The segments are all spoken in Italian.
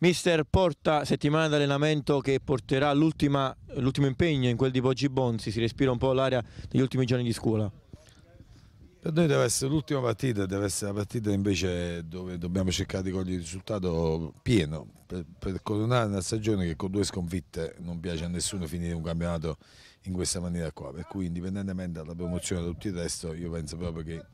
Mister Porta, settimana d'allenamento che porterà l'ultimo impegno in quel di Poggi Bonzi, si respira un po' l'aria degli ultimi giorni di scuola. Per noi deve essere l'ultima partita, deve essere la partita invece dove dobbiamo cercare di cogliere il risultato pieno per, per coronare una stagione che con due sconfitte non piace a nessuno finire un campionato in questa maniera qua, per cui indipendentemente dalla promozione e da tutto il resto io penso proprio che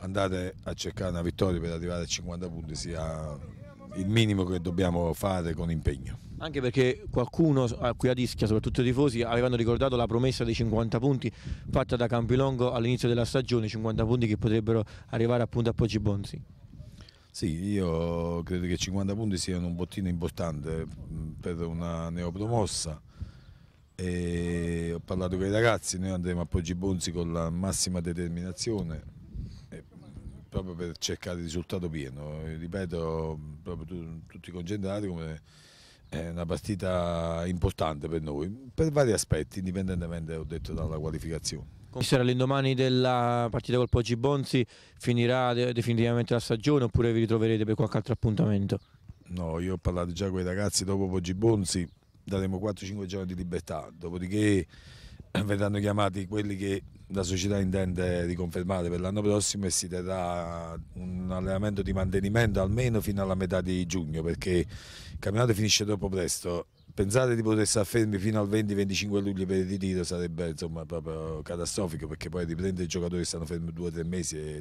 andare a cercare una vittoria per arrivare a 50 punti sia il minimo che dobbiamo fare con impegno. Anche perché qualcuno qui a Ischia, soprattutto i tifosi, avevano ricordato la promessa dei 50 punti fatta da Campilongo all'inizio della stagione, 50 punti che potrebbero arrivare appunto a Poggi Bonzi. Sì, io credo che 50 punti siano un bottino importante mm, per una neopromossa. E ho parlato con i ragazzi, noi andremo a Poggi Bonzi con la massima determinazione proprio per cercare il risultato pieno. Ripeto, proprio tutti concentrati come è eh, una partita importante per noi, per vari aspetti, indipendentemente, ho detto, dalla qualificazione. Sarà l'indomani della partita col Poggi Bonzi, finirà definitivamente la stagione oppure vi ritroverete per qualche altro appuntamento? No, io ho parlato già con i ragazzi dopo Poggi Bonzi, daremo 4-5 giorni di libertà, dopodiché eh, verranno chiamati quelli che la società intende riconfermare per l'anno prossimo e si terrà un allenamento di mantenimento almeno fino alla metà di giugno perché il campionato finisce troppo presto. Pensare di poter star fermi fino al 20-25 luglio per il ritiro sarebbe insomma, proprio catastrofico perché poi riprende i giocatori che stanno fermi due o tre mesi. E...